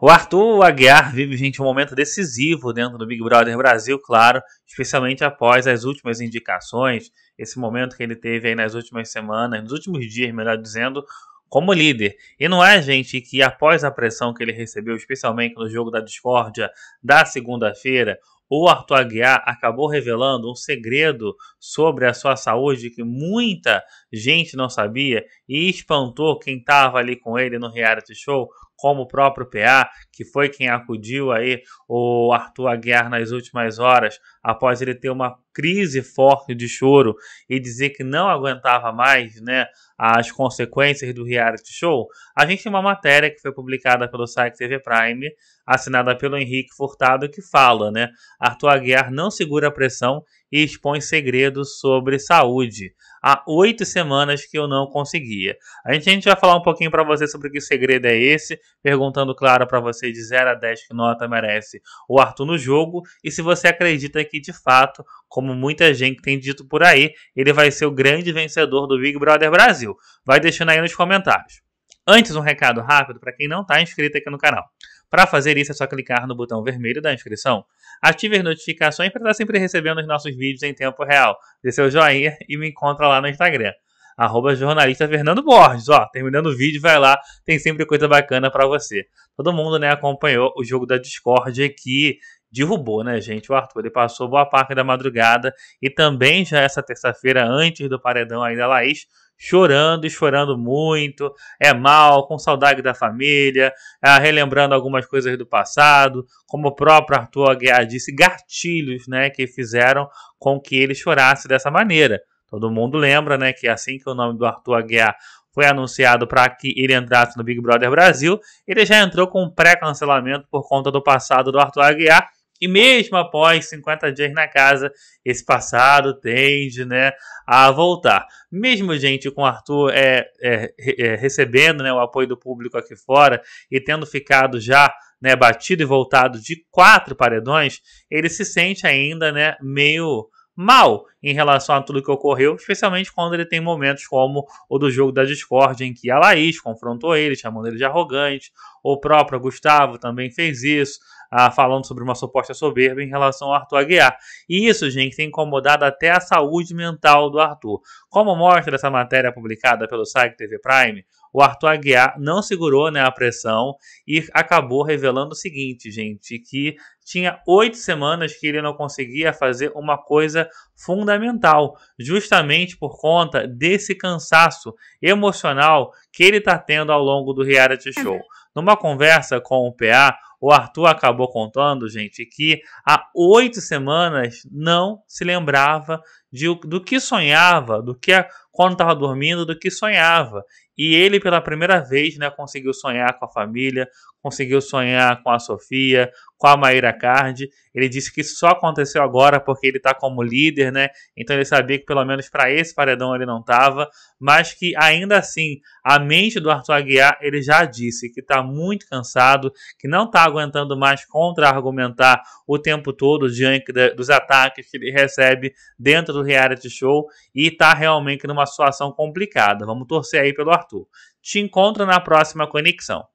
O Arthur Aguiar vive, gente, um momento decisivo dentro do Big Brother Brasil, claro, especialmente após as últimas indicações, esse momento que ele teve aí nas últimas semanas, nos últimos dias, melhor dizendo, como líder. E não é, gente, que após a pressão que ele recebeu, especialmente no jogo da discórdia da segunda-feira, o Arthur Aguiar acabou revelando um segredo sobre a sua saúde que muita gente não sabia e espantou quem estava ali com ele no reality show, como o próprio PA, que foi quem acudiu aí o Arthur Aguiar nas últimas horas, após ele ter uma crise forte de choro e dizer que não aguentava mais né, as consequências do reality show, a gente tem uma matéria que foi publicada pelo site TV Prime, assinada pelo Henrique Furtado, que fala, né? Arthur Aguiar não segura a pressão e expõe segredos sobre saúde. Há oito semanas que eu não conseguia. A gente, a gente vai falar um pouquinho para você sobre que segredo é esse, perguntando, claro, para você de 0 a 10 que nota merece o Arthur no jogo e se você acredita que, de fato, como muita gente tem dito por aí, ele vai ser o grande vencedor do Big Brother Brasil. Vai deixando aí nos comentários. Antes, um recado rápido para quem não está inscrito aqui no canal. Para fazer isso é só clicar no botão vermelho da inscrição. Ative as notificações para estar sempre recebendo os nossos vídeos em tempo real. Dê seu joinha e me encontra lá no Instagram. Arroba jornalista Fernando Borges. Ó, terminando o vídeo, vai lá, tem sempre coisa bacana para você. Todo mundo né, acompanhou o jogo da Discord aqui derrubou, né, gente? O Arthur ele passou boa parte da madrugada e também já essa terça-feira, antes do paredão ainda, da Laís chorando e chorando muito, é mal, com saudade da família, é, relembrando algumas coisas do passado, como o próprio Arthur Aguiar disse, gatilhos, né, que fizeram com que ele chorasse dessa maneira. Todo mundo lembra, né, que assim que o nome do Arthur Aguiar foi anunciado para que ele entrasse no Big Brother Brasil, ele já entrou com um pré-cancelamento por conta do passado do Arthur Aguiar e mesmo após 50 dias na casa, esse passado tende né, a voltar. Mesmo, gente, com o Arthur é, é, é recebendo né, o apoio do público aqui fora e tendo ficado já né, batido e voltado de quatro paredões, ele se sente ainda né, meio mal em relação a tudo que ocorreu, especialmente quando ele tem momentos como o do jogo da Discord, em que a Laís confrontou ele, chamando ele de arrogante, o próprio Gustavo também fez isso, ah, falando sobre uma suposta soberba em relação ao Arthur Aguiar. E isso, gente, tem incomodado até a saúde mental do Arthur. Como mostra essa matéria publicada pelo site TV Prime, o Arthur Aguiar não segurou né, a pressão e acabou revelando o seguinte, gente, que tinha oito semanas que ele não conseguia fazer uma coisa fundamental fundamental, justamente por conta desse cansaço emocional que ele está tendo ao longo do reality é show. Numa conversa com o PA, o Arthur acabou contando, gente, que há oito semanas não se lembrava de, do que sonhava, do que quando estava dormindo, do que sonhava. E ele, pela primeira vez, né, conseguiu sonhar com a família, conseguiu sonhar com a Sofia, com a Maíra Card. Ele disse que isso só aconteceu agora porque ele está como líder, né? Então ele sabia que pelo menos para esse paredão ele não estava, mas que ainda assim a mente do Arthur Aguiar ele já disse que está muito cansado, que não está aguentando mais contra-argumentar o tempo todo diante dos ataques que ele recebe dentro do reality show e está realmente numa situação complicada. Vamos torcer aí pelo Arthur. Te encontro na próxima conexão.